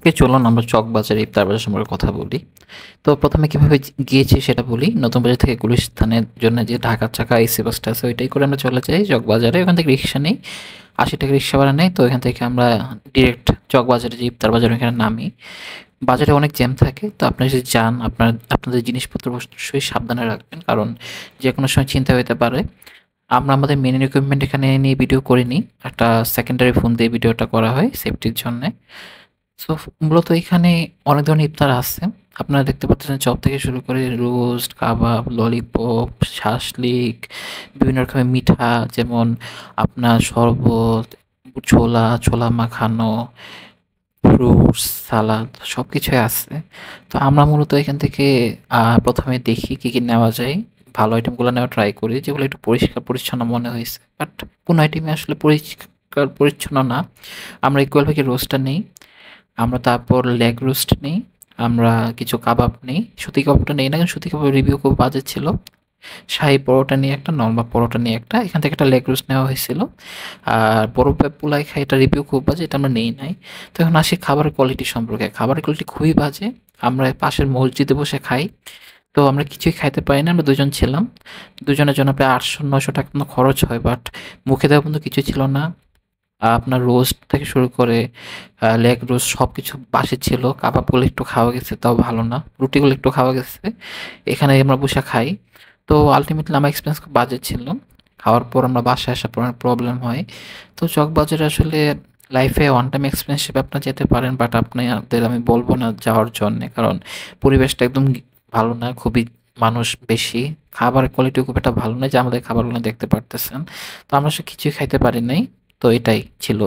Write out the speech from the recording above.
ওকে চলুন আমরা বাজারে ইফতার বাজার সম্পর্কে কথা বলি তো প্রথমে কীভাবে গিয়েছি সেটা বলি নতুন বাজার থেকে স্থানের জন্য যে ঢাকা চাকা এসি বাসটা আছে ওইটাই করে আমরা চলে যাই চকবাজারে ওখান থেকে রিক্সা নেই আশি টাকা রিক্সা ভাড়া নেই তো এখান থেকে আমরা ডিরেক্ট চকবাজারে যে ইফতার বাজার ওইখানে নামি বাজারে অনেক জ্যাম থাকে তো আপনি যদি যান আপনার আপনাদের জিনিসপত্র অবশ্যই সাবধানে রাখবেন কারণ যে কোনো সময় চিন্তা হইতে পারে আমরা আমাদের মেন রিকুইপমেন্ট এখানে নিয়ে ভিডিও করিনি একটা সেকেন্ডারি ফোন দিয়ে ভিডিওটা করা হয় সেফটির জন্যে সো মূলত এখানে অনেক ধরনের ইফতার আছে আপনারা দেখতে পাচ্ছেন চপ থেকে শুরু করে রোস্ট কাবাব ললিপপ শাসলিক বিভিন্ন রকমের মিঠা যেমন আপনার শরবত ছোলা ছোলা মাখানো ফ্রুটস সালাদ সব কিছুই আছে তো আমরা মূলত এখান থেকে প্রথমে দেখি কী কী নেওয়া যায় ভালো আইটেমগুলো নেওয়া ট্রাই করি যেগুলো একটু পরিষ্কার পরিচ্ছন্ন মনে হয়েছে বাট কোন আইটেমে আসলে পরিষ্কার পরিচ্ছন্ন না আমরা ইকুয়াল ভাগে রোস্টটা নেই আমরা তারপর লেগ রোস্ট নিই আমরা কিছু কাবাব নিই সুতি কাবাবটা নেই না কারণ সুতি কাবাবের রিভিউ খুব বাজে ছিল শাহি পরোটা নিয়ে একটা নর্মাল পরোটা নিয়ে একটা এখান থেকে একটা লেগ রোস্ট নেওয়া হয়েছিল আর বড় পোলাই খাই এটা রিভিউ খুব বাজে এটা আমরা নেই নাই তো এখন আসি খাবারের কোয়ালিটি সম্পর্কে খাবারের কোয়ালিটি খুবই বাজে আমরা পাশের মসজিদে বসে খাই তো আমরা কিছুই খাইতে পারি না আমরা দুজন ছিলাম দুজনের জন্য প্রায় আটশো নশো টাকা খরচ হয় বাট মুখে দেওয়া পর্যন্ত কিছু ছিল না আপনার রোস্ট থেকে শুরু করে লেগ রোস্ট সব কিছু বাসে ছিল কাবাবগুলো একটু খাওয়া গেছে তাও ভালো না রুটিগুলো একটু খাওয়া গেছে এখানে আমরা বসে খাই তো আলটিমেটলি আমার এক্সপিরিয়েন্স খুব বাজে ছিল খাওয়ার পর আমরা বাসায় আসার পর প্রবলেম হয় তো বাজারে আসলে লাইফে ওয়ান টাইম এক্সপিরিয়েন্স হিসেবে আপনার যেতে পারেন বাট আপনাদের আমি বলবো না যাওয়ার জন্যে কারণ পরিবেশটা একদম ভালো না খুবই মানুষ বেশি খাবার কোয়ালিটি খুব একটা ভালো নয় যে আমাদের খাবারগুলো দেখতে পারতেছেন তো আমরা সে কিছুই খাইতে পারি নাই তো এটাই ছিল